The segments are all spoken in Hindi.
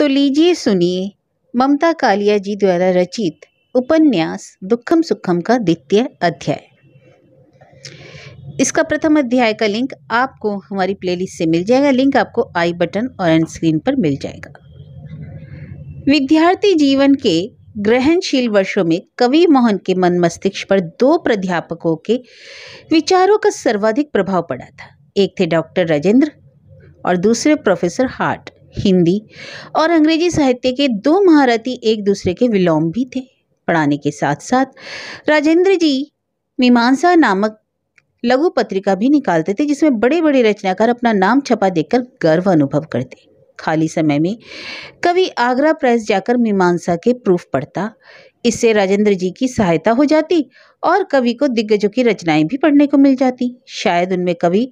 तो लीजिए सुनिए ममता कालिया जी द्वारा रचित उपन्यास दुखम सुखम का द्वितीय अध्याय इसका प्रथम अध्याय का लिंक आपको हमारी प्लेलिस्ट से मिल जाएगा लिंक आपको आई बटन और एंड स्क्रीन पर मिल जाएगा विद्यार्थी जीवन के ग्रहणशील वर्षों में कवि मोहन के मन मस्तिष्क पर दो प्राध्यापकों के विचारों का सर्वाधिक प्रभाव पड़ा था एक थे डॉक्टर राजेंद्र और दूसरे प्रोफेसर हार्ट हिंदी और अंग्रेजी साहित्य के दो महारथी एक दूसरे के विलोम भी थे पढ़ाने के साथ साथ राजेंद्र जी मीमांसा नामक लघु पत्रिका भी निकालते थे जिसमें बड़े बड़े रचनाकार अपना नाम छपा देकर गर्व अनुभव करते खाली समय में कवि आगरा प्रेस जाकर मीमांसा के प्रूफ पढ़ता इससे राजेंद्र जी की सहायता हो जाती और कवि को दिग्गजों की रचनाएं भी पढ़ने को मिल जाती शायद उनमें कवि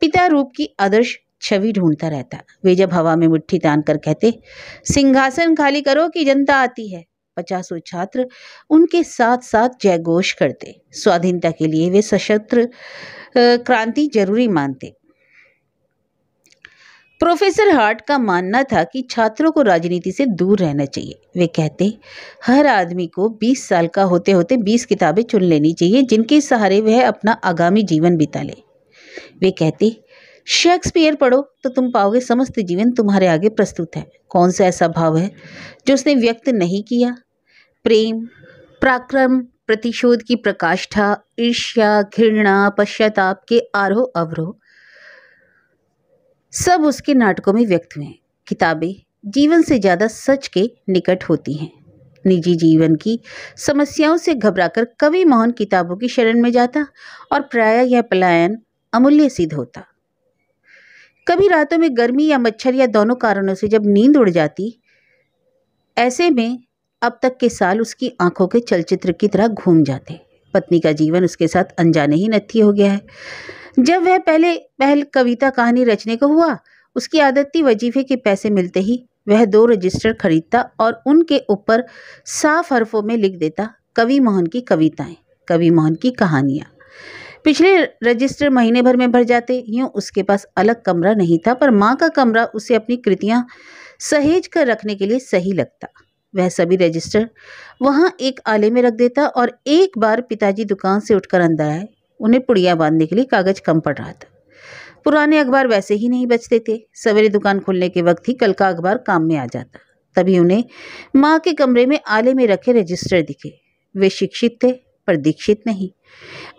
पिता रूप की आदर्श छवि ढूंढता रहता वे जब हवा में मुट्ठी तान कर कहते सिंहासन खाली करो कि जनता आती है पचासों छात्र उनके साथ साथ जयघोष करते स्वाधीनता के लिए वे सशस्त्र क्रांति जरूरी मानते प्रोफेसर हार्ट का मानना था कि छात्रों को राजनीति से दूर रहना चाहिए वे कहते हर आदमी को 20 साल का होते होते 20 किताबें चुन लेनी चाहिए जिनके सहारे वह अपना आगामी जीवन बिता ले वे कहते शेक्सपियर पढ़ो तो तुम पाओगे समस्त जीवन तुम्हारे आगे प्रस्तुत है कौन सा ऐसा भाव है जो उसने व्यक्त नहीं किया प्रेम पराक्रम प्रतिशोध की प्रकाष्ठा ईर्ष्या घृणा पश्चाताप के आरोह अवरोह सब उसके नाटकों में व्यक्त हुए किताबें जीवन से ज़्यादा सच के निकट होती हैं निजी जीवन की समस्याओं से घबराकर कवि मोहन किताबों की शरण में जाता और प्राय यह पलायन अमूल्य सिद्ध होता कभी रातों में गर्मी या मच्छर या दोनों कारणों से जब नींद उड़ जाती ऐसे में अब तक के साल उसकी आंखों के चलचित्र की तरह घूम जाते पत्नी का जीवन उसके साथ अनजाने ही नथी हो गया है जब वह पहले पहल कविता कहानी रचने को हुआ उसकी आदत थी वजीफे के पैसे मिलते ही वह दो रजिस्टर खरीदता और उनके ऊपर साफ हरफों में लिख देता कवि मोहन की कविताएं कवि मोहन की कहानियाँ पिछले रजिस्टर महीने भर में भर जाते यूँ उसके पास अलग कमरा नहीं था पर माँ का कमरा उसे अपनी कृतियाँ सहेज कर रखने के लिए सही लगता वह सभी रजिस्टर वहाँ एक आले में रख देता और एक बार पिताजी दुकान से उठकर अंदर आए उन्हें पुड़िया बांधने के लिए कागज़ कम पड़ रहा था पुराने अखबार वैसे ही नहीं बचते थे सवेरे दुकान खोलने के वक्त ही कल का अखबार काम में आ जाता तभी उन्हें माँ के कमरे में आले में रखे रजिस्टर दिखे वे शिक्षित थे पर दीक्षित नहीं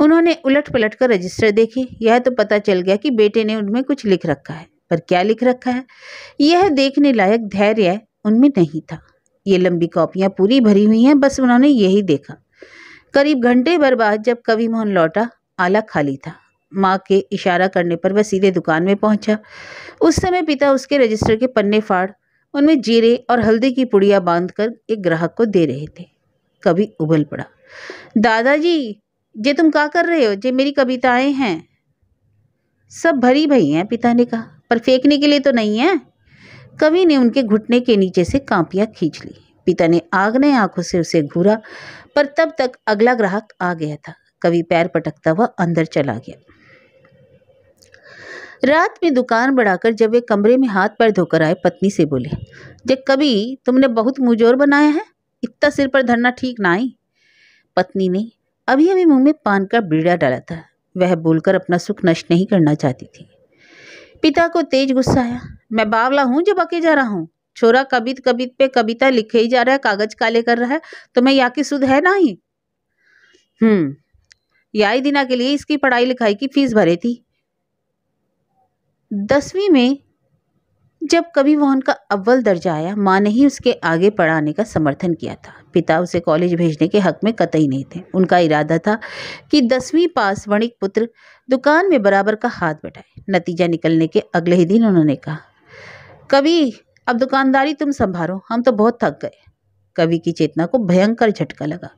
उन्होंने उलट पलट कर रजिस्टर देखे यह तो पता चल गया कि बेटे ने उनमें कुछ लिख रखा है पर क्या लिख रखा है यह देखने लायक धैर्य उनमें नहीं था ये लंबी कॉपियाँ पूरी भरी हुई हैं बस उन्होंने यही देखा करीब घंटे भर बाद जब कवि मोहन लौटा आला खाली था माँ के इशारा करने पर वह सीधे दुकान में पहुंचा उस समय पिता उसके रजिस्टर के पन्ने फाड़ उनमें जीरे और हल्दी की पुड़िया बांधकर एक ग्राहक को दे रहे थे कभी उबल पड़ा दादाजी जे तुम क्या कर रहे हो जे मेरी कविताएं हैं सब भरी भई हैं पिता ने कहा पर फेंकने के लिए तो नहीं है कवि ने उनके घुटने के नीचे से कांपियां खींच ली पिता ने आगने आंखों से उसे घूरा पर तब तक अगला ग्राहक आ गया था कवि पैर पटकता हुआ अंदर चला गया रात में दुकान बढ़ाकर जब वे कमरे में हाथ पैर धोकर आए पत्नी से बोले जब कभी तुमने बहुत मुजोर बनाया है इतना सिर पर धरना ठीक ना आई पत्नी ने अभी अभी मुंह में पान का बीड़ा डाला था वह बोलकर अपना सुख नष्ट नहीं करना चाहती थी पिता को तेज गुस्सा आया मैं बावला हूँ जो बके जा रहा हूँ छोरा कबित तो कबित पे कविता लिखे ही जा रहा है कागज काले कर रहा है तो मैं या की सुध है ना ही हम्म याई दिना के लिए इसकी पढ़ाई लिखाई की फीस भरे थी दसवीं में जब कभी वोहन का अव्वल दर्जा आया माँ ने ही उसके आगे पढ़ाने का समर्थन किया था पिता उसे कॉलेज भेजने के हक में कतई नहीं थे उनका इरादा था कि दसवीं पास वणिक पुत्र दुकान में बराबर का हाथ बटाए नतीजा निकलने के अगले ही दिन उन्होंने कहा कवि अब दुकानदारी तुम संभालो हम तो बहुत थक गए कवि की चेतना को भयंकर झटका लगा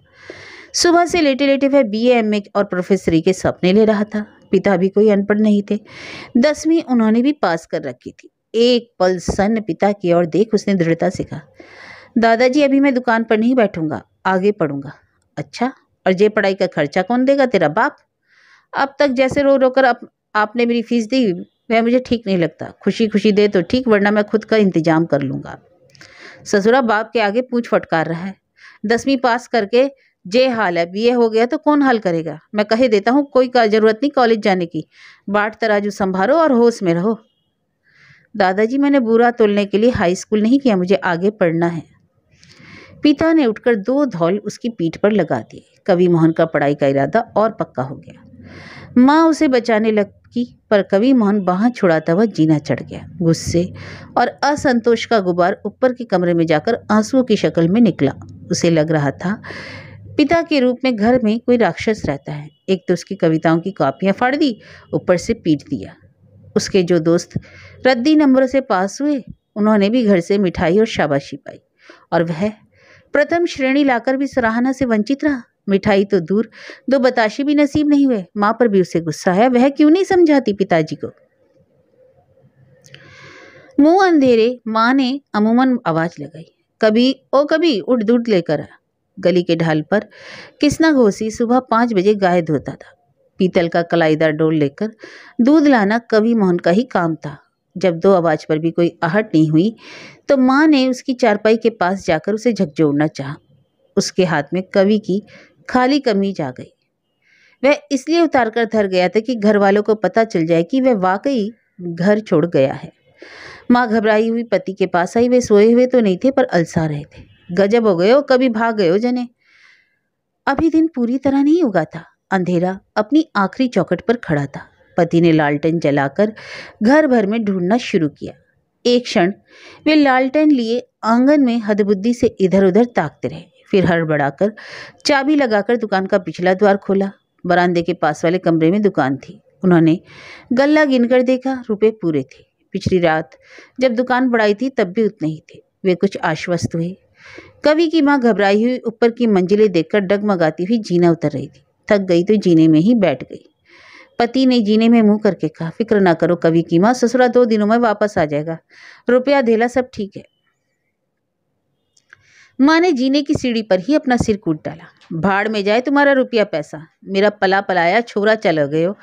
सुबह से लेटे लेटे वह बी एम ए और प्रोफेसरी e के सपने ले रहा था पिता भी कोई अनपढ़ नहीं थे दसवीं उन्होंने भी पास कर रखी थी एक पल सन्न पिता की ओर देख उसने दृढ़ता से कहा दादाजी अभी मैं दुकान पर नहीं बैठूंगा आगे पढ़ूंगा अच्छा और ये पढ़ाई का खर्चा कौन देगा तेरा बाप अब तक जैसे रो रो कर आप, आपने मेरी फीस दी वह मुझे ठीक नहीं लगता खुशी खुशी दे तो ठीक वरना मैं खुद का इंतजाम कर लूँगा ससुरा बाप के आगे पूछ फटकार रहा है दसवीं पास करके जे हाल है बीए हो गया तो कौन हाल करेगा मैं कहे देता हूँ कोई का ज़रूरत नहीं कॉलेज जाने की बाट तराजू संभालो और होश में रहो दादाजी मैंने बुरा तोलने के लिए हाई स्कूल नहीं किया मुझे आगे पढ़ना है पिता ने उठकर दो धौल उसकी पीठ पर लगा दिए कवि मोहन का पढ़ाई का इरादा और पक्का हो गया माँ उसे बचाने लगी पर कवि मोहन बाहर छुड़ाता हुआ जीना चढ़ गया गुस्से और असंतोष का गुबार ऊपर के कमरे में जाकर आंसुओं की शक्ल में निकला उसे लग रहा था पिता के रूप में घर में कोई राक्षस रहता है एक तो उसकी कविताओं की कापियाँ फाड़ दी ऊपर से पीट दिया उसके जो दोस्त रद्दी नंबरों से पास हुए उन्होंने भी घर से मिठाई और शाबाशी पाई और वह प्रथम श्रेणी लाकर भी सराहना से वंचित रहा मिठाई तो दूर दो बताशे भी नसीब नहीं हुए माँ पर भी उसे गुस्सा है वह क्यों नहीं समझाती पिताजी को मुंह अंधेरे माँ ने अमूमन आवाज लगाई कभी ओ कभी उठ दुट लेकर आया गली के ढाल पर किसना घोसी सुबह पांच बजे गाय धोता था पीतल का कलाईदार डोल लेकर दूध लाना कभी मोहन का ही काम था जब दो आवाज़ पर भी कोई आहट नहीं हुई तो माँ ने उसकी चारपाई के पास जाकर उसे झकझोड़ना चाहा उसके हाथ में कवि की खाली कमीज आ गई वह इसलिए उतार कर धर गया था कि घर वालों को पता चल जाए कि वह वाकई घर छोड़ गया है माँ घबराई हुई पति के पास आई वे सोए हुए तो नहीं थे पर अलसा रहे थे गजब हो गए हो कभी भाग गए हो जने अभी दिन पूरी तरह नहीं उगा था अंधेरा अपनी आखिरी चौकट पर खड़ा था पति ने लालटेन जलाकर घर भर में ढूंढना शुरू किया एक क्षण वे लालटेन लिए आंगन में हदबुद्धि से इधर उधर ताकते रहे फिर हड़बड़ाकर चाबी लगाकर दुकान का पिछला द्वार खोला बरामदे के पास वाले कमरे में दुकान थी उन्होंने गल्ला गिनकर देखा रुपए पूरे थे पिछली रात जब दुकान बढ़ाई थी तब भी उतने ही थे वे कुछ आश्वस्त हुए कवि की माँ घबराई हुई ऊपर की मंजिलें देखकर डगमगाती हुई जीना उतर रही थी थक गई तो जीने में ही बैठ गई पति ने जीने में मुंह करके कहा फिक्र ना करो कभी की माँ ससुरा दो दिनों में वापस आ जाएगा रुपया धेला सब ठीक है माँ ने जीने की सीढ़ी पर ही अपना सिर कूट डाला भाड़ में जाए तुम्हारा रुपया पैसा मेरा पला पलाया छोरा चला गए हो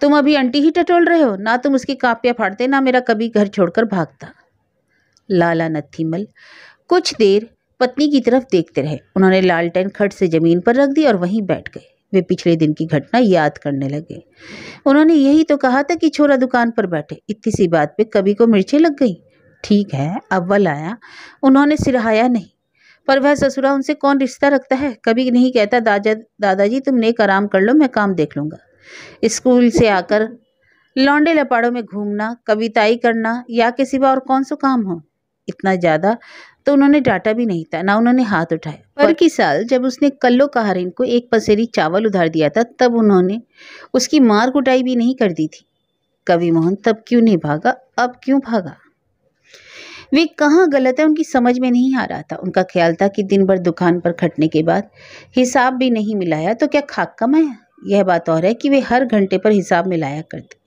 तुम अभी अंटी ही टटोल रहे हो ना तुम उसकी कापियाँ फाड़ते ना मेरा कभी घर छोड़कर भागता लाला नथीमल कुछ देर पत्नी की तरफ देखते रहे उन्होंने लालटेन खट से जमीन पर रख दी और वहीं बैठ गए वे पिछले दिन की घटना याद करने लगे उन्होंने यही तो कहा था कि छोरा दुकान पर बैठे इतनी सी बात पे कभी को मिर्चें लग गई ठीक है अव्वल आया उन्होंने सिराया नहीं पर वह ससुरा उनसे कौन रिश्ता रखता है कभी नहीं कहता दादा दादाजी तुम नेक आराम कर लो मैं काम देख लूँगा स्कूल से आकर लौंडे लपाड़ों में घूमना कविताई करना या के सिवा और कौन सा काम हो इतना ज़्यादा तो उन्होंने डांटा भी नहीं था ना उन्होंने हाथ उठाया पर की साल जब उसने कल्लो कहारिन को एक पसेरी चावल उधार दिया था तब उन्होंने उसकी मार कुटाई भी नहीं कर दी थी कवि मोहन तब क्यों नहीं भागा अब क्यों भागा वे कहाँ गलत है उनकी समझ में नहीं आ रहा था उनका ख्याल था कि दिन भर दुकान पर खटने के बाद हिसाब भी नहीं मिलाया तो क्या खाक कमाया यह बात और है कि वे हर घंटे पर हिसाब मिलाया करते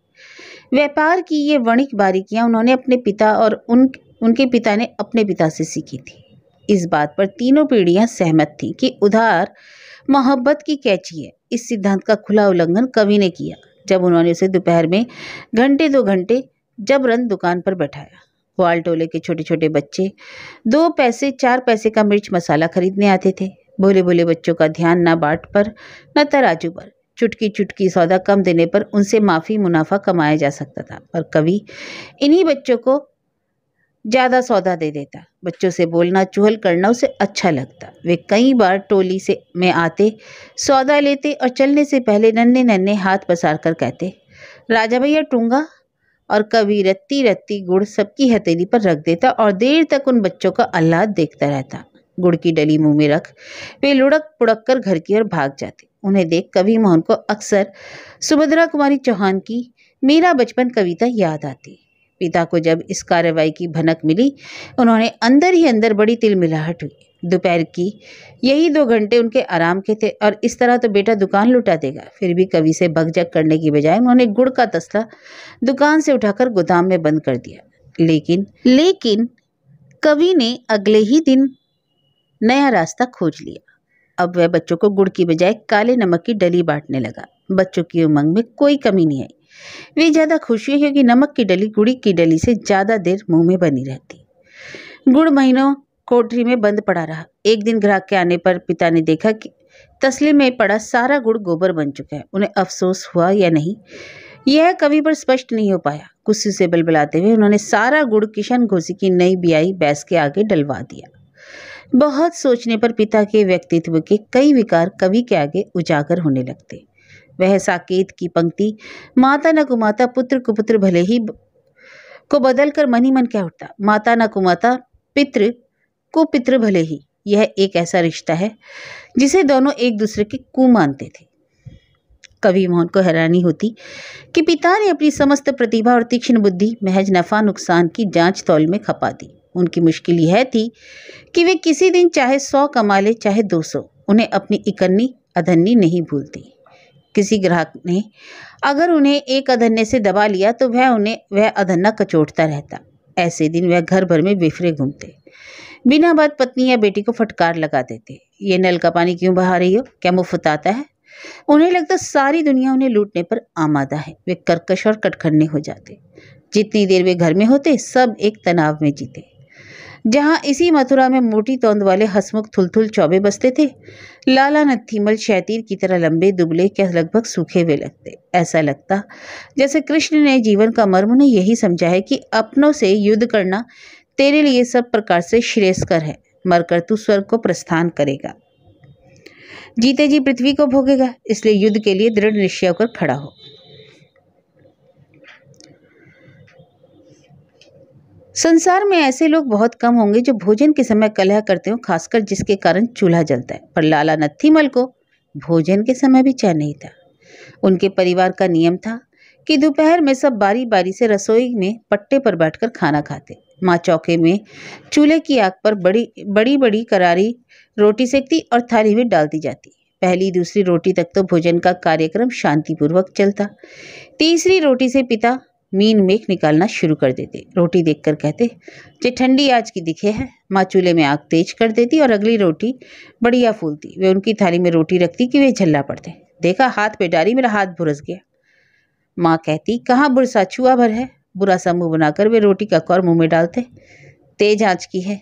व्यापार की ये वणिक बारीकियाँ उन्होंने अपने पिता और उन उनके पिता ने अपने पिता से सीखी थी इस बात पर तीनों पीढ़ियां सहमत थीं कि उधार मोहब्बत की कैची है इस सिद्धांत का खुला उल्लंघन कवि ने किया जब उन्होंने उसे दोपहर में घंटे दो घंटे जबरन दुकान पर बैठाया वाल टोले के छोटे छोटे बच्चे दो पैसे चार पैसे का मिर्च मसाला खरीदने आते थे भोले भोले बच्चों का ध्यान न बाट पर न तराजू पर चुटकी चुटकी सौदा कम देने पर उनसे माफ़ी मुनाफा कमाया जा सकता था पर कवि इन्हीं बच्चों को ज़्यादा सौदा दे देता बच्चों से बोलना चूहल करना उसे अच्छा लगता वे कई बार टोली से में आते सौदा लेते और चलने से पहले नन्हे नन्हे हाथ पसार कर कहते राजा भैया टूंगा और कभी रत्ती रत्ती गुड़ सबकी हथेली पर रख देता और देर तक उन बच्चों का आह्लाद देखता रहता गुड़ की डली मुँह में रख वे लुढ़क पुड़क कर घर की ओर भाग जाते उन्हें देख कवि मोहन को अक्सर सुभद्रा कुमारी चौहान की मेरा बचपन कविता याद आती पिता को जब इस कार्रवाई की भनक मिली उन्होंने अंदर ही अंदर बड़ी तिलमिलाहट हुई दोपहर की यही दो घंटे उनके आराम के थे और इस तरह तो बेटा दुकान लुटा देगा फिर भी कवि से भगजग करने की बजाय उन्होंने गुड़ का तस्ला दुकान से उठाकर गोदाम में बंद कर दिया लेकिन लेकिन कवि ने अगले ही दिन नया रास्ता खोज लिया अब वह बच्चों को गुड़ की बजाय काले नमक की डली बांटने लगा बच्चों की उमंग में कोई कमी नहीं आई वे ज़्यादा खुश हुए क्योंकि नमक की डली गुड़ी की डली से ज़्यादा देर मुंह में बनी रहती गुड़ महीनों कोठरी में बंद पड़ा रहा एक दिन ग्राहक के आने पर पिता ने देखा कि तसले में पड़ा सारा गुड़ गोबर बन चुका है उन्हें अफसोस हुआ या नहीं यह कभी पर स्पष्ट नहीं हो पाया गुस्से से बलबलाते हुए उन्होंने सारा गुड़ किशन घोसी की नई बियाई बैस के आगे डलवा दिया बहुत सोचने पर पिता के व्यक्तित्व के कई विकार कवि के आगे उजागर होने लगते वह साकेत की पंक्ति माता न कुमाता पुत्र कुपुत्र भले ही को बदल कर मनी मन क्या उठता माता न कुमाता पितृ कुपित्र भले ही यह एक ऐसा रिश्ता है जिसे दोनों एक दूसरे के कु मानते थे कवि मोहन को हैरानी होती कि पिता ने अपनी समस्त प्रतिभा और तीक्ष्ण बुद्धि महज नफा नुकसान की जांच तौल में खपा दी उनकी मुश्किल यह थी कि वे किसी दिन चाहे सौ कमा ले चाहे दो सौ उन्हें अपनी इकन्नी अधन्नी नहीं भूलती किसी ग्राहक ने अगर उन्हें एक अधन्य से दबा लिया तो वह उन्हें वह अधन्ना कचोटता रहता ऐसे दिन वह घर भर में बिफरे घूमते बिना बात पत्नी या बेटी को फटकार लगा देते ये नल का पानी क्यों बहा रही हो क्या मुफ्त आता है उन्हें लगता सारी दुनिया उन्हें लूटने पर आमादा है वे कर्कश और कटखन्ने हो जाते जितनी देर वे घर में होते सब एक तनाव में जीते जहां इसी मथुरा में मोटी तोंद वाले हसमुख थुलथुल चौबे बसते थे लाला नथीमल शैतीर की तरह लंबे दुबले के लगभग सूखे हुए लगते ऐसा लगता जैसे कृष्ण ने जीवन का मर्म उन्हें यही समझा है कि अपनों से युद्ध करना तेरे लिए सब प्रकार से श्रेयस्कर है मरकर तू स्वर्ग को प्रस्थान करेगा जीते जी पृथ्वी को भोगेगा इसलिए युद्ध के लिए दृढ़ निश्चय होकर खड़ा हो संसार में ऐसे लोग बहुत कम होंगे जो भोजन के समय कलह करते हो खासकर जिसके कारण चूल्हा जलता है पर लाला नत्थीमल को भोजन के समय भी चैन नहीं था उनके परिवार का नियम था कि दोपहर में सब बारी बारी से रसोई में पट्टे पर बैठकर खाना खाते माँ चौके में चूल्हे की आग पर बड़ी बड़ी बड़ी करारी रोटी सेकती और थाली में दी जाती पहली दूसरी रोटी तक तो भोजन का कार्यक्रम शांतिपूर्वक चलता तीसरी रोटी से पिता मीन मेख निकालना शुरू कर देते रोटी देखकर कहते जे ठंडी आज की दिखे है माँ चूल्हे में आग तेज कर देती और अगली रोटी बढ़िया फूलती वे उनकी थाली में रोटी रखती कि वे झल्ला पड़ते देखा हाथ पे डारी मेरा हाथ भुरस गया माँ कहती कहाँ बुरसा छुआ भर है बुरा सा मुँह बनाकर वे रोटी का कौर मुँह में डालते तेज आँच की है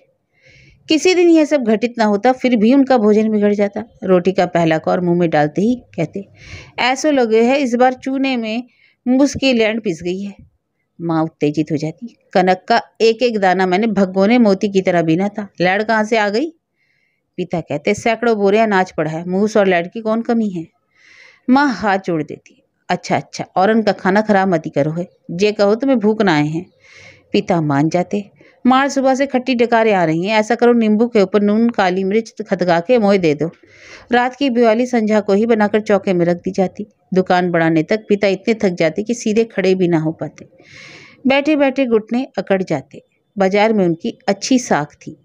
किसी दिन यह सब घटित ना होता फिर भी उनका भोजन बिगड़ जाता रोटी का पहला कौर मुँह में डालते ही कहते ऐसा लगे है इस बार चूने में उसकी लैंड पिस गई है माँ उत्तेजित हो जाती कनक का एक एक दाना मैंने भगोने मोती की तरह बीना था लैड कहाँ से आ गई पिता कहते सैकड़ों बोरे अनाज पड़ा है मूस और लैड की कौन कमी है माँ हाथ जोड़ देती अच्छा अच्छा और का खाना खराब मती करो है जे कहो तो भूख ना आए हैं पिता मान जाते मार सुबह से खट्टी डकारें आ रही हैं ऐसा करो नींबू के ऊपर नून काली मिर्च खदगा के मोह दे दो रात की बिवाली संझा को ही बनाकर चौके में रख दी जाती दुकान बढ़ाने तक पिता इतने थक जाते कि सीधे खड़े भी ना हो पाते बैठे बैठे घुटने अकड़ जाते बाजार में उनकी अच्छी साख थी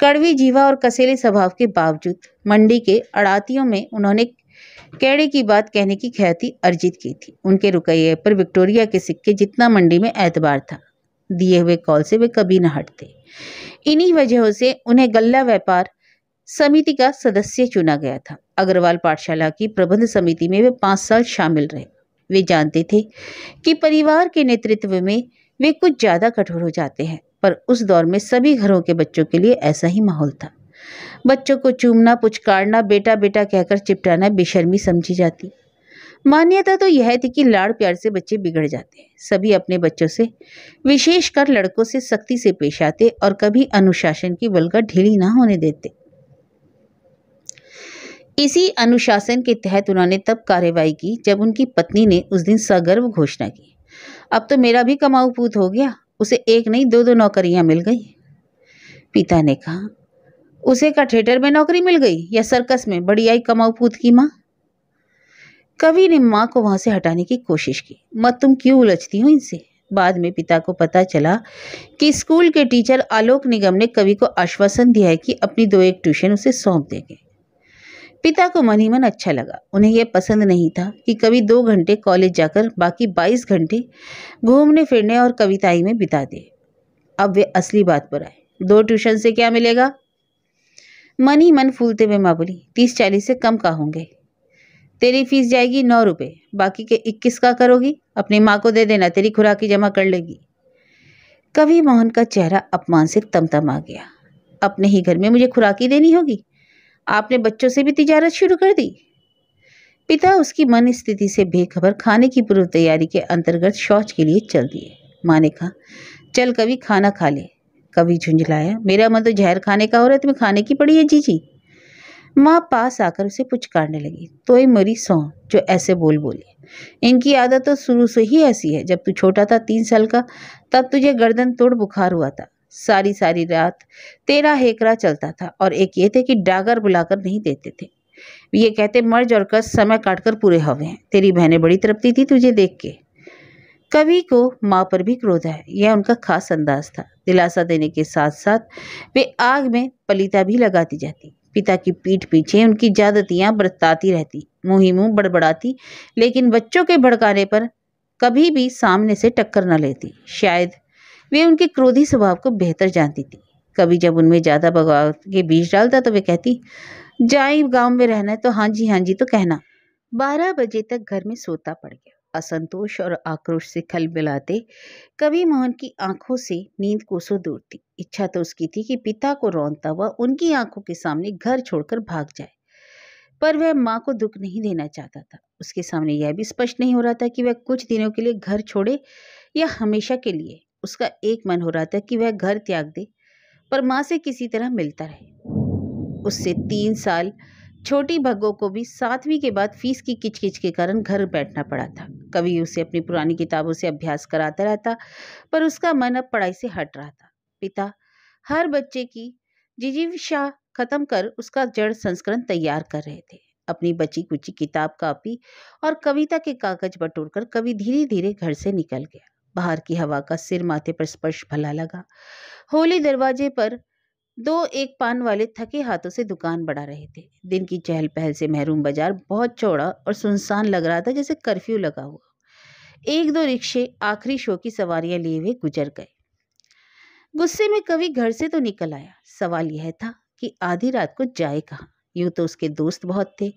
कड़वी जीवा और कसेले स्वभाव के बावजूद मंडी के अड़ातियों में उन्होंने कैड़े की बात कहने की ख्याति अर्जित की थी उनके रुकैये पर विक्टोरिया के सिक्के जितना मंडी में एतबार था दिए हुए कॉल से वे कभी न हटते इन्हीं वजहों से उन्हें गल्ला व्यापार समिति का सदस्य चुना गया था अग्रवाल पाठशाला की प्रबंध समिति में वे पाँच साल शामिल रहे वे जानते थे कि परिवार के नेतृत्व में वे कुछ ज़्यादा कठोर हो जाते हैं पर उस दौर में सभी घरों के बच्चों के लिए ऐसा ही माहौल था बच्चों को चूमना पुचकारना बेटा बेटा कहकर चिपटाना बेशर्मी समझी जाती मान्यता तो यह थी कि लाड़ प्यार से बच्चे बिगड़ जाते हैं सभी अपने बच्चों से विशेषकर लड़कों से सख्ती से पेश आते और कभी अनुशासन की बलकर ढीली ना होने देते इसी अनुशासन के तहत उन्होंने तब कार्रवाई की जब उनकी पत्नी ने उस दिन सगर्व घोषणा की अब तो मेरा भी कमाऊ पूत हो गया उसे एक नहीं दो दो नौकरियां मिल गई पिता ने कहा उसे का थिएटर में नौकरी मिल गई या सर्कस में बड़ी आई कमाऊ पूत की माँ कवि ने माँ को वहाँ से हटाने की कोशिश की मत तुम क्यों उलझती हो इनसे बाद में पिता को पता चला कि स्कूल के टीचर आलोक निगम ने कवि को आश्वासन दिया है कि अपनी दो एक ट्यूशन उसे सौंप देंगे पिता को मन ही मन अच्छा लगा उन्हें यह पसंद नहीं था कि कभी दो घंटे कॉलेज जाकर बाकी बाईस घंटे घूमने फिरने और कविताई में बिता दे अब वे असली बात पर आए दो ट्यूशन से क्या मिलेगा मन ही मन फूलते हुए माँ बोली तीस चालीस से कम का होंगे तेरी फीस जाएगी नौ रुपये बाकी के इक्कीस का करोगी अपनी माँ को दे देना तेरी खुराकी जमा कर लेगी कवि मोहन का चेहरा अपमान से तमतम आ गया अपने ही घर में मुझे खुराकी देनी होगी आपने बच्चों से भी तिजारत शुरू कर दी पिता उसकी मन स्थिति से बेखबर खाने की पूर्व तैयारी के अंतर्गत शौच के लिए चल दिए माँ ने कहा चल कभी खाना खा ले कभी झुंझलाया मेरा मन तो जहर खाने का हो रहा है तुम्हें खाने की पड़ी है जी जी माँ पास आकर उसे पुचकारने लगी तो ये मरी सौ जो ऐसे बोल बोले इनकी आदत तो शुरू से ही ऐसी है जब तू छोटा था तीन साल का तब तुझे गर्दन तोड़ बुखार हुआ था सारी सारी रात तेरा हेकरा चलता था और एक ये थे कि डागर बुलाकर नहीं देते थे ये कहते मर्ज और कस समय काटकर पूरे हवे हैं तेरी बहनें बड़ी तड़पती थी तुझे देख के कवि को माँ पर भी क्रोध है यह उनका खास अंदाज था दिलासा देने के साथ साथ वे आग में पलीता भी लगाती जाती पिता की पीठ पीछे उनकी जादतियाँ बरताती रहती मुँह ही मुँह बड़बड़ाती लेकिन बच्चों के भड़काने पर कभी भी सामने से टक्कर न लेती शायद वे उनके क्रोधी स्वभाव को बेहतर जानती थी कभी जब उनमें ज़्यादा बगावत के बीज डालता तो वे कहती जाए गांव में रहना है तो हाँ जी हाँ जी तो कहना बारह बजे तक घर में सोता पड़ गया असंतोष और आक्रोश से खल बिलाते कभी मोहन की आंखों से नींद कोसों दूर थी इच्छा तो उसकी थी कि पिता को रौनता हुआ उनकी आंखों के सामने घर छोड़कर भाग जाए पर वह माँ को दुख नहीं देना चाहता था उसके सामने यह भी स्पष्ट नहीं हो रहा था कि वह कुछ दिनों के लिए घर छोड़े या हमेशा के लिए उसका एक मन हो रहा था कि वह घर त्याग दे पर माँ से किसी तरह मिलता रहे उससे तीन साल छोटी भगो को भी सातवीं के बाद फीस की किचकिच के कारण घर बैठना पड़ा था कभी उसे अपनी पुरानी किताबों से अभ्यास कराता रहता पर उसका मन अब पढ़ाई से हट रहा था पिता हर बच्चे की जिजीविशा खत्म कर उसका जड़ संस्करण तैयार कर रहे थे अपनी बची कुची किताब कापी और कविता के कागज बटोर कर कवि धीरे धीरे घर से निकल गया बाहर की हवा का सिर माथे पर स्पर्श भला लगा होली दरवाजे पर दो एक पान वाले थके हाथों से दुकान बढ़ा रहे थे दिन की चहल पहल से महरूम बाजार बहुत चौड़ा और सुनसान लग रहा था जैसे कर्फ्यू लगा हुआ एक दो रिक्शे आखिरी शो की सवारियां लिए हुए गुजर गए गुस्से में कवि घर से तो निकल आया सवाल यह था कि आधी रात को जाए कहाँ यूं तो उसके दोस्त बहुत थे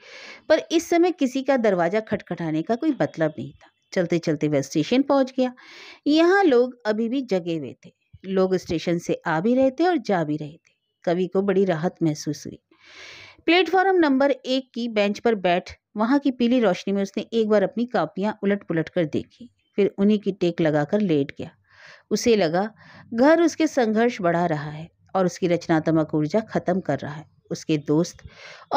पर इस समय किसी का दरवाज़ा खटखटाने का कोई मतलब नहीं था चलते चलते वह स्टेशन पहुंच गया यहाँ लोग अभी भी जगे हुए थे लोग स्टेशन से आ भी रहे थे और जा भी रहे थे कवि को बड़ी राहत महसूस हुई प्लेटफॉर्म नंबर एक की बेंच पर बैठ वहाँ की पीली रोशनी में उसने एक बार अपनी कापियाँ उलट पुलट कर देखी फिर उन्हीं की टेक लगाकर लेट गया उसे लगा घर उसके संघर्ष बढ़ा रहा है और उसकी रचनात्मक ऊर्जा खत्म कर रहा है उसके दोस्त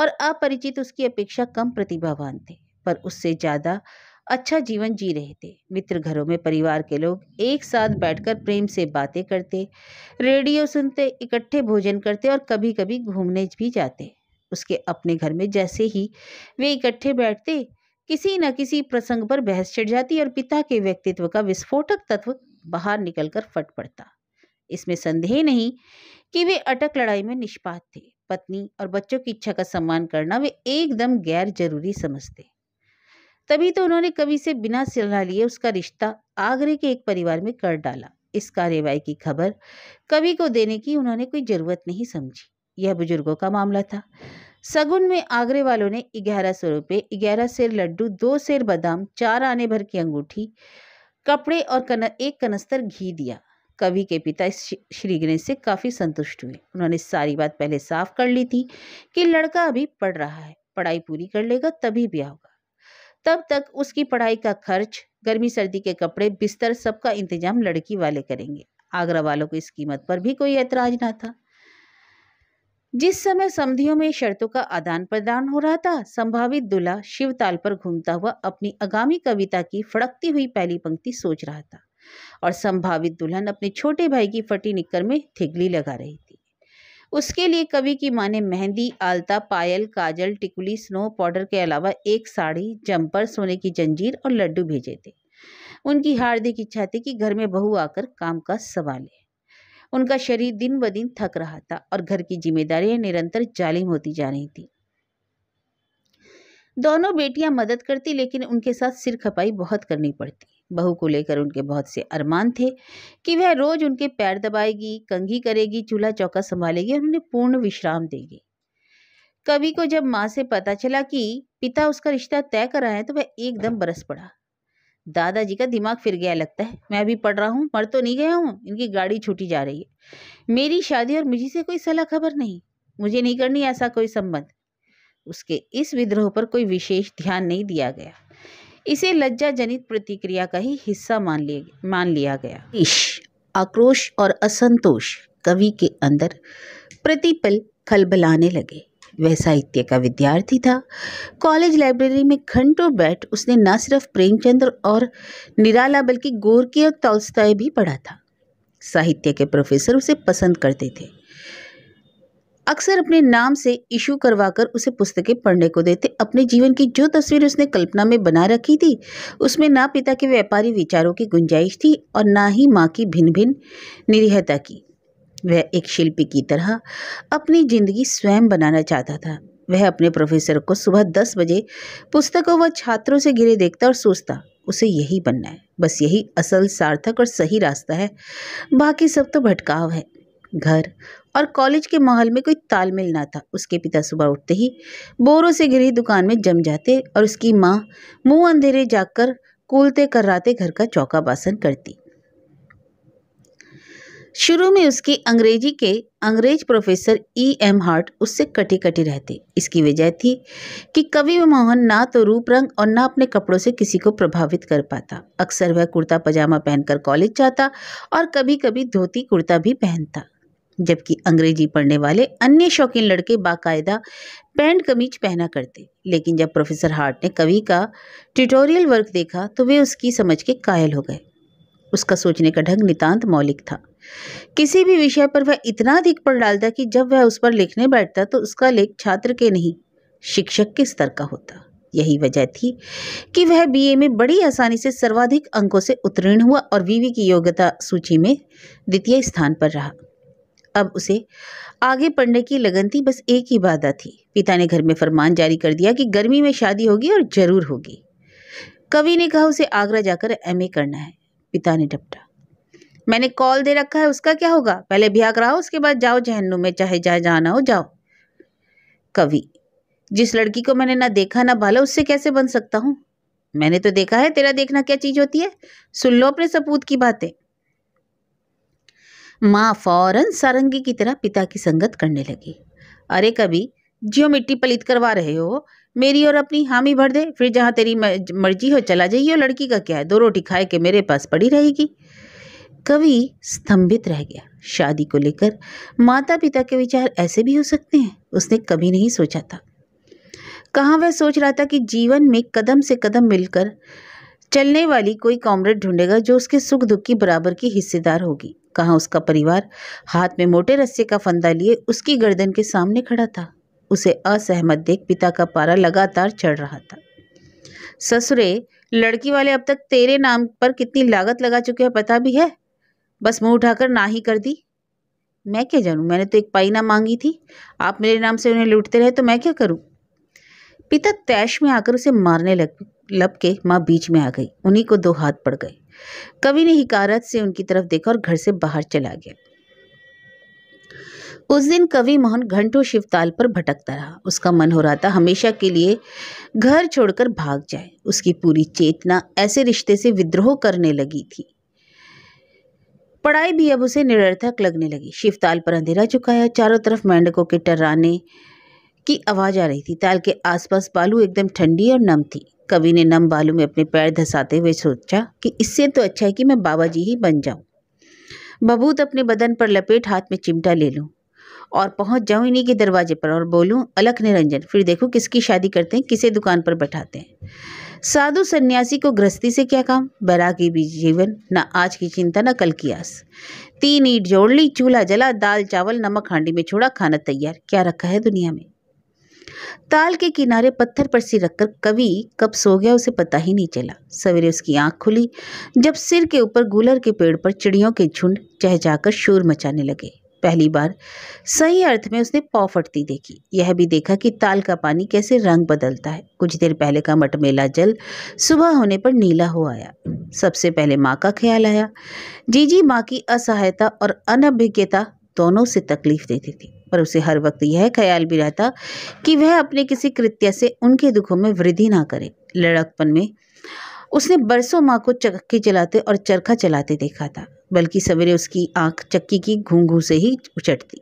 और अपरिचित उसकी अपेक्षा कम प्रतिभावान थे पर उससे ज़्यादा अच्छा जीवन जी रहे थे मित्र घरों में परिवार के लोग एक साथ बैठकर प्रेम से बातें करते रेडियो सुनते इकट्ठे भोजन करते और कभी कभी घूमने भी जाते उसके अपने घर में जैसे ही वे इकट्ठे बैठते किसी न किसी प्रसंग पर बहस छिड़ जाती और पिता के व्यक्तित्व का विस्फोटक तत्व बाहर निकलकर फट पड़ता इसमें संदेह नहीं कि वे अटक लड़ाई में निष्पात थे पत्नी और बच्चों की इच्छा का सम्मान करना वे एकदम गैर जरूरी समझते तभी तो उन्होंने कवि से बिना सलाह लिए उसका रिश्ता आगरे के एक परिवार में कर डाला इस कार्यवाही की खबर कवि को देने की उन्होंने कोई ज़रूरत नहीं समझी यह बुजुर्गों का मामला था सगुन में आगरे वालों ने ग्यारह सौ रुपये ग्यारह सेर लड्डू दो सेर बादाम चार आने भर की अंगूठी कपड़े और कन, एक कनस्तर घी दिया कवि के पिता इस श्री गणेश से काफ़ी संतुष्ट हुए उन्होंने सारी बात पहले साफ कर ली थी कि लड़का अभी पढ़ रहा है पढ़ाई पूरी कर लेगा तभी ब्याह होगा तब तक उसकी पढ़ाई का खर्च गर्मी सर्दी के कपड़े बिस्तर सबका इंतजाम लड़की वाले करेंगे आगरा वालों को इस कीमत पर भी कोई ऐतराज ना था जिस समय समधियों में शर्तों का आदान प्रदान हो रहा था संभावित दुल्हा शिवताल पर घूमता हुआ अपनी आगामी कविता की फड़कती हुई पहली पंक्ति सोच रहा था और संभावित दुल्हन अपने छोटे भाई की फटी निक्कर में थिगली लगा रही उसके लिए कवि की माँ ने मेहंदी आलता पायल काजल टिकुली स्नो पाउडर के अलावा एक साड़ी जंपर सोने की जंजीर और लड्डू भेजे थे उनकी हार्दिक इच्छा थी कि घर में बहू आकर काम का सवाल है उनका शरीर दिन ब दिन थक रहा था और घर की जिम्मेदारियां निरंतर जालिम होती जा रही थी दोनों बेटियां मदद करती लेकिन उनके साथ सिर खपाई बहुत करनी पड़ती बहू को लेकर उनके बहुत से अरमान थे कि वह रोज़ उनके पैर दबाएगी कंघी करेगी चूल्हा चौका संभालेगी और उन्हें पूर्ण विश्राम देगी कवि को जब माँ से पता चला कि पिता उसका रिश्ता तय कर रहा है तो वह एकदम बरस पड़ा दादाजी का दिमाग फिर गया लगता है मैं अभी पढ़ रहा हूँ मर तो नहीं गया हूँ इनकी गाड़ी छूटी जा रही है मेरी शादी और मुझे से कोई सलाह खबर नहीं मुझे नहीं करनी ऐसा कोई संबंध उसके इस विद्रोह पर कोई विशेष ध्यान नहीं दिया गया इसे लज्जा जनित प्रतिक्रिया का ही हिस्सा मान लिया मान लिया गया ईश आक्रोश और असंतोष कवि के अंदर प्रतिपल खलबलाने लगे वह साहित्य का विद्यार्थी था कॉलेज लाइब्रेरी में घंटों बैठ उसने न सिर्फ प्रेमचंद्र और निराला बल्कि गोरकी और तौलस्ताय भी पढ़ा था साहित्य के प्रोफेसर उसे पसंद करते थे अक्सर अपने नाम से इशू करवाकर उसे पुस्तकें पढ़ने को देते अपने जीवन की जो तस्वीर उसने कल्पना में बना रखी थी उसमें ना पिता के व्यापारी विचारों की गुंजाइश थी और ना ही माँ की भिन्न भिन्न निरीहता की वह एक शिल्पी की तरह अपनी जिंदगी स्वयं बनाना चाहता था वह अपने प्रोफेसर को सुबह दस बजे पुस्तकों व छात्रों से घिरे देखता और सोचता उसे यही बनना है बस यही असल सार्थक और सही रास्ता है बाकी सब तो भटकाव है घर और कॉलेज के माहौल में कोई तालमेल ना था उसके पिता सुबह उठते ही बोरों से घिरी दुकान में जम जाते और उसकी माँ मुंह अंधेरे जाकर कूलते कर्राते घर का चौका बासन करती शुरू में उसकी अंग्रेजी के अंग्रेज प्रोफेसर ई एम हार्ट उससे कटी कटी रहते इसकी वजह थी कि कवि मोहन ना तो रूप रंग और ना अपने कपड़ों से किसी को प्रभावित कर पाता अक्सर वह कुर्ता पजामा पहनकर कॉलेज जाता और कभी कभी धोती कुर्ता भी पहनता जबकि अंग्रेजी पढ़ने वाले अन्य शौकीन लड़के बाकायदा पैंट कमीज पहना करते लेकिन जब प्रोफेसर हार्ट ने कवि का ट्यूटोरियल वर्क देखा तो वे उसकी समझ के कायल हो गए उसका सोचने का ढंग नितांत मौलिक था किसी भी विषय पर वह इतना अधिक पढ़ डालता कि जब वह उस पर लिखने बैठता तो उसका लेख छात्र के नहीं शिक्षक के स्तर का होता यही वजह थी कि वह बीए में बड़ी आसानी से सर्वाधिक अंकों से उत्तीर्ण हुआ और वीवी की योग्यता सूची में द्वितीय स्थान पर रहा अब उसे आगे पढ़ने की लगन थी बस एक ही बाधा थी पिता ने घर में फरमान जारी कर दिया कि गर्मी में शादी होगी और ज़रूर होगी कवि ने कहा उसे आगरा जाकर एम करना है पिता ने डपटा मैंने कॉल दे रखा है उसका क्या होगा पहले भी आगरा हो उसके बाद जाओ जहनू में चाहे जहाँ जाना हो जाओ कवि जिस लड़की को मैंने ना देखा ना भाला उससे कैसे बन सकता हूँ मैंने तो देखा है तेरा देखना क्या चीज़ होती है सुन लो अपने सपूत की बातें माँ फौरन सारंगी की तरह पिता की संगत करने लगी अरे कभी जियो मिट्टी पलित करवा रहे हो मेरी और अपनी हामी भर दे फिर जहाँ तेरी मर्जी हो चला जाइए लड़की का क्या है दो रोटी खाए के मेरे पास पड़ी रहेगी कवि स्तंभित रह गया शादी को लेकर माता पिता के विचार ऐसे भी हो सकते हैं उसने कभी नहीं सोचा था कहाँ वह सोच रहा था कि जीवन में कदम से कदम मिलकर चलने वाली कोई कॉमरेड ढूंढेगा जो उसके सुख दुख की बराबर की हिस्सेदार होगी कहाँ उसका परिवार हाथ में मोटे रस्से का फंदा लिए उसकी गर्दन के सामने खड़ा था उसे असहमत देख पिता का पारा लगातार चढ़ रहा था ससुरे लड़की वाले अब तक तेरे नाम पर कितनी लागत लगा चुके हैं पता भी है बस मुंह उठाकर ना ही कर दी मैं क्या जानू मैंने तो एक पाई ना मांगी थी आप मेरे नाम से उन्हें लूटते रहे तो मैं क्या करूँ पिता तैश में आकर उसे मारने लग लप के माँ बीच में आ गई उन्हीं को दो हाथ पड़ गए कवि ने हिकारत से उनकी तरफ देखा और घर से बाहर चला गया उस दिन कवि मोहन घंटों शिवताल पर भटकता रहा उसका मन हो रहा था हमेशा के लिए घर छोड़कर भाग जाए उसकी पूरी चेतना ऐसे रिश्ते से विद्रोह करने लगी थी पढ़ाई भी अब उसे निरर्थक लगने लगी शिवताल पर अंधेरा चुकाया चारों तरफ मेंढकों के टर्राने की आवाज़ आ रही थी ताल के आसपास बालू एकदम ठंडी और नम थी कवि ने नम बालू में अपने पैर धंसाते हुए सोचा कि इससे तो अच्छा है कि मैं बाबा जी ही बन जाऊं बबूत अपने बदन पर लपेट हाथ में चिमटा ले लूँ और पहुँच जाऊँ इन्हीं के दरवाजे पर और बोलूँ अलख निरंजन फिर देखो किसकी शादी करते हैं किसे दुकान पर बैठाते हैं साधु सन्यासी को गृहस्थी से क्या काम बैरागी भी जीवन न आज की चिंता न कल की आस तीन ईट जोड़ ली चूल्हा जला दाल चावल नमक हांडी में छोड़ा खाना तैयार क्या रखा है दुनिया में ताल के किनारे पत्थर पर सिर रखकर कवि कब सो गया उसे पता ही नहीं चला सवेरे उसकी आंख खुली जब सिर के ऊपर गुलर के पेड़ पर चिड़ियों के झुंड जाकर शोर मचाने लगे पहली बार सही अर्थ में उसने पौ फटती देखी यह भी देखा कि ताल का पानी कैसे रंग बदलता है कुछ देर पहले का मटमेला जल सुबह होने पर नीला हो आया सबसे पहले माँ का ख्याल आया जीजी माँ की असहायता और अनभिज्ञता दोनों से तकलीफ देती थी पर उसे हर वक्त यह ख्याल भी रहता कि वह अपने किसी कृत्य से उनके दुखों में वृद्धि ना करे लड़कपन में उसने बरसों माँ को चक्की चलाते और चरखा चलाते देखा था बल्कि सवेरे उसकी आंख चक्की की घूंघू से ही उचटती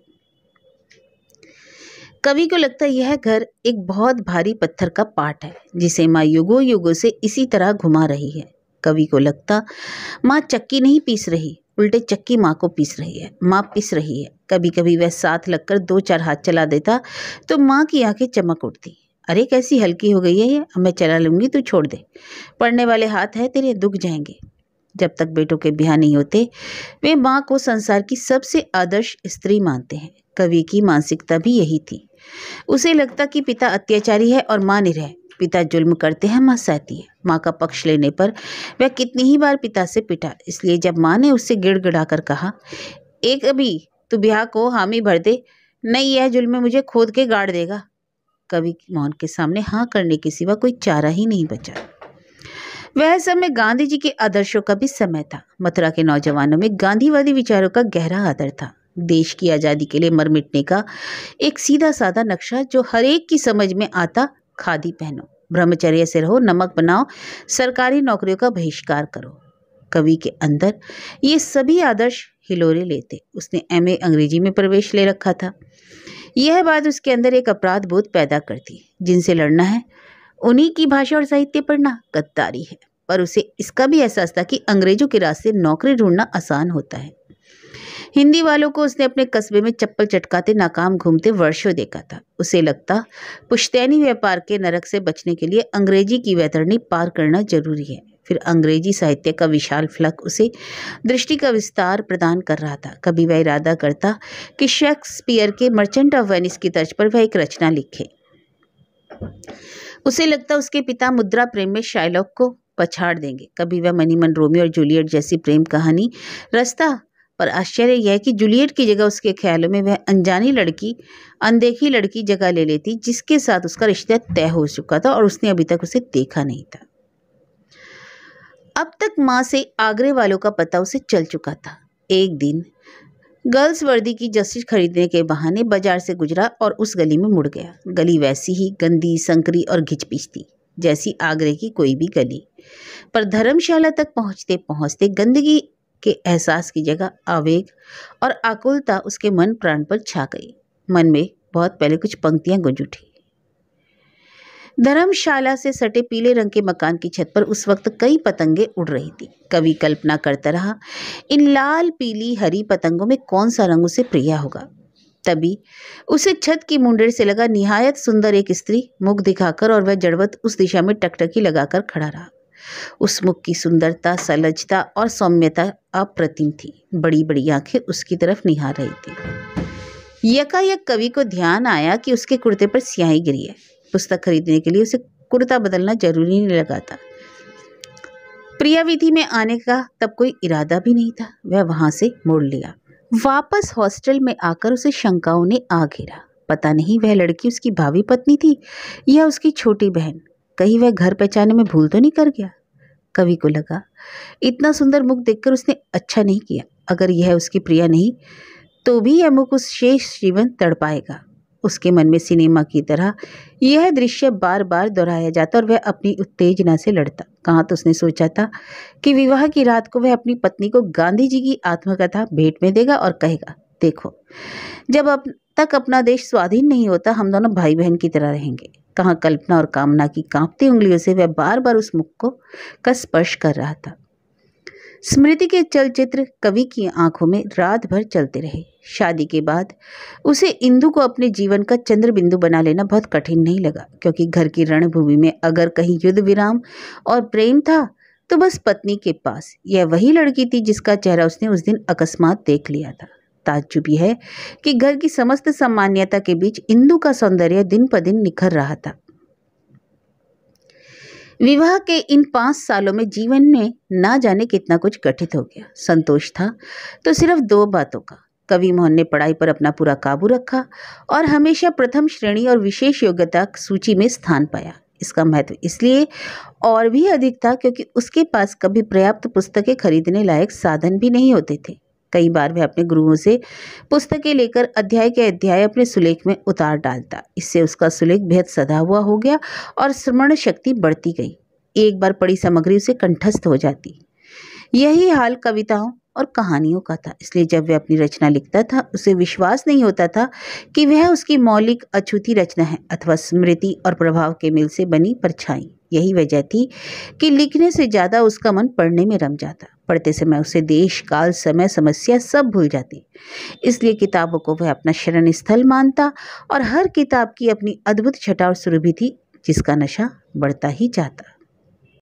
कवि को लगता यह घर एक बहुत भारी पत्थर का पाट है जिसे माँ युगों युगों से इसी तरह घुमा रही है कवि को लगता माँ चक्की नहीं पीस रही उल्टे चक्की माँ को पीस रही है माँ पिस रही है कभी कभी वह साथ लगकर दो चार हाथ चला देता तो माँ की आंखें चमक उठती अरे कैसी हल्की हो गई है ये अब मैं चला लूँगी तो छोड़ दे पड़ने वाले हाथ है तेरे दुख जाएंगे जब तक बेटों के ब्याह नहीं होते वे माँ को संसार की सबसे आदर्श स्त्री मानते हैं कवि की मानसिकता भी यही थी उसे लगता कि पिता अत्याचारी है और माँ निरह पिता जुल्म करते हैं माँ सहती है माँ का पक्ष लेने पर वह कितनी ही बार पिता से पिटा इसलिए जब माँ ने उससे गिड़गिड़ा कर कहा एक अभी तू ब्याह को हामी भर दे नहीं यह जुल्म मुझे खोद के गाड़ देगा कवि मौन के सामने हाँ करने के सिवा कोई चारा ही नहीं बचा वह समय गांधी जी के आदर्शों का भी समय था मथुरा के नौजवानों में गांधीवादी विचारों का गहरा आदर था देश की आज़ादी के लिए मर मिटने का एक सीधा साधा नक्शा जो हर एक की समझ में आता खादी पहनो ब्रह्मचर्य से रहो नमक बनाओ सरकारी नौकरियों का बहिष्कार करो कवि के अंदर ये सभी आदर्श हिलोरे लेते उसने एमए अंग्रेजी में प्रवेश ले रखा था यह बात उसके अंदर एक अपराध बोध पैदा करती जिनसे लड़ना है उन्हीं की भाषा और साहित्य पढ़ना गद्दारी है पर उसे इसका भी एहसास था कि अंग्रेजों के रास्ते नौकरी ढूंढना आसान होता है हिंदी वालों को उसने अपने कस्बे में चप्पल चटकाते नाकाम घूमते वर्षों देखा था उसे लगता पुश्तैनी व्यापार के नरक से बचने के लिए अंग्रेजी की वैतरणी पार करना जरूरी है फिर अंग्रेजी साहित्य का विशाल फलक उसे दृष्टि का विस्तार प्रदान कर रहा था कभी वह इरादा करता कि शेक्सपियर के मर्चेंट ऑफ वेनिस की तर्ज पर वह एक रचना लिखे उसे लगता उसके पिता मुद्रा प्रेम में शाइलॉक को पछाड़ देंगे कभी वह मनीमन रोमियो और जूलियट जैसी प्रेम कहानी रास्ता पर आश्चर्य यह कि जूलियट की जगह उसके ख्यालों में वह अनजानी लड़की अनदेखी लड़की जगह ले लेती जिसके साथ उसका रिश्ता तय हो चुका था और उसने अभी तक उसे देखा नहीं था अब तक माँ से आगरे वालों का पता उसे चल चुका था एक दिन गर्ल्स वर्दी की जस्टिस खरीदने के बहाने बाजार से गुजरा और उस गली में मुड़ गया गली वैसी ही गंदी संकरी और घिचपिच थी जैसी आगरे की कोई भी गली पर धर्मशाला तक पहुंचते पहुंचते गंदगी के एहसास की जगह आवेग और आकुलता उसके मन प्राण पर छा गई मन में बहुत पहले कुछ पंक्तियां गुंज उठी धर्मशाला से सटे पीले रंग के मकान की छत पर उस वक्त कई पतंगे उड़ रही थी कवि कल्पना करता रहा इन लाल पीली हरी पतंगों में कौन सा रंग उसे प्रिय होगा तभी उसे छत की मुंडेर से लगा निहायत सुंदर एक स्त्री मुख दिखाकर और वह जड़वत उस दिशा में टकटकी लगाकर खड़ा रहा उस मुख की सुंदरता सलजता और सौम्यता अप्रतिम थी बड़ी बड़ी आंखें उसकी तरफ निहार रही थी यकायक कवि को ध्यान आया कि उसके कुर्ते पर स्याही गिरी है पुस्तक खरीदने के लिए उसे कुर्ता बदलना जरूरी नहीं लगा था प्रिया विधि में आने का तब कोई इरादा भी नहीं था वह वहां से मोड़ लिया वापस हॉस्टल में आकर उसे शंकाओं ने आ घेरा पता नहीं वह लड़की उसकी भावी पत्नी थी या उसकी छोटी बहन कहीं वह घर पहचाने में भूल तो नहीं कर गया कवि को लगा इतना सुंदर मुख देखकर उसने अच्छा नहीं किया अगर यह उसकी प्रिया नहीं तो भी यह मुख उस शेष जीवन तड़पाएगा उसके मन में सिनेमा की तरह यह दृश्य बार बार दोहराया जाता और वह अपनी उत्तेजना से लड़ता कहाँ तो उसने सोचा था कि विवाह की रात को वह अपनी पत्नी को गांधी जी की आत्मकथा भेंट में देगा और कहेगा देखो जब आप तक अपना देश स्वाधीन नहीं होता हम दोनों भाई बहन की तरह रहेंगे कहाँ कल्पना और कामना की कांपती उंगलियों से वह बार बार उस मुख को का स्पर्श कर रहा था स्मृति के चलचित्र कवि की आंखों में रात भर चलते रहे शादी के बाद उसे इंदु को अपने जीवन का चंद्र बिंदु बना लेना बहुत कठिन नहीं लगा क्योंकि घर की रणभूमि में अगर कहीं युद्ध विराम और प्रेम था तो बस पत्नी के पास यह वही लड़की थी जिसका चेहरा उसने उस दिन अकस्मात देख लिया था ताज्जुबी है कि घर की समस्त सामान्यता के बीच इंदु का सौंदर्य दिन पर दिन निखर रहा था विवाह के इन पांच सालों में जीवन में ना जाने कितना कुछ गठित हो गया संतोष था तो सिर्फ दो बातों का कवि मोहन ने पढ़ाई पर अपना पूरा काबू रखा और हमेशा प्रथम श्रेणी और विशेष योग्यता सूची में स्थान पाया इसका महत्व इसलिए और भी अधिक था क्योंकि उसके पास कभी पर्याप्त पुस्तकें खरीदने लायक साधन भी नहीं होते थे कई बार वह अपने गुरुओं से पुस्तकें लेकर अध्याय के अध्याय अपने सुलेख में उतार डालता इससे उसका सुलेख बेहद सदा हुआ हो गया और श्रवण शक्ति बढ़ती गई एक बार पड़ी सामग्री उसे कंठस्थ हो जाती यही हाल कविताओं और कहानियों का था इसलिए जब वह अपनी रचना लिखता था उसे विश्वास नहीं होता था कि वह उसकी मौलिक अछूती रचना है अथवा स्मृति और प्रभाव के मिल से बनी परछाई यही वजह थी कि लिखने से ज़्यादा उसका मन पढ़ने में रम जाता पढ़ते समय उसे देश काल समय समस्या सब भूल जाती इसलिए किताबों को वह अपना शरण स्थल मानता और हर किताब की अपनी अद्भुत छटा और सुरभि थी जिसका नशा बढ़ता ही जाता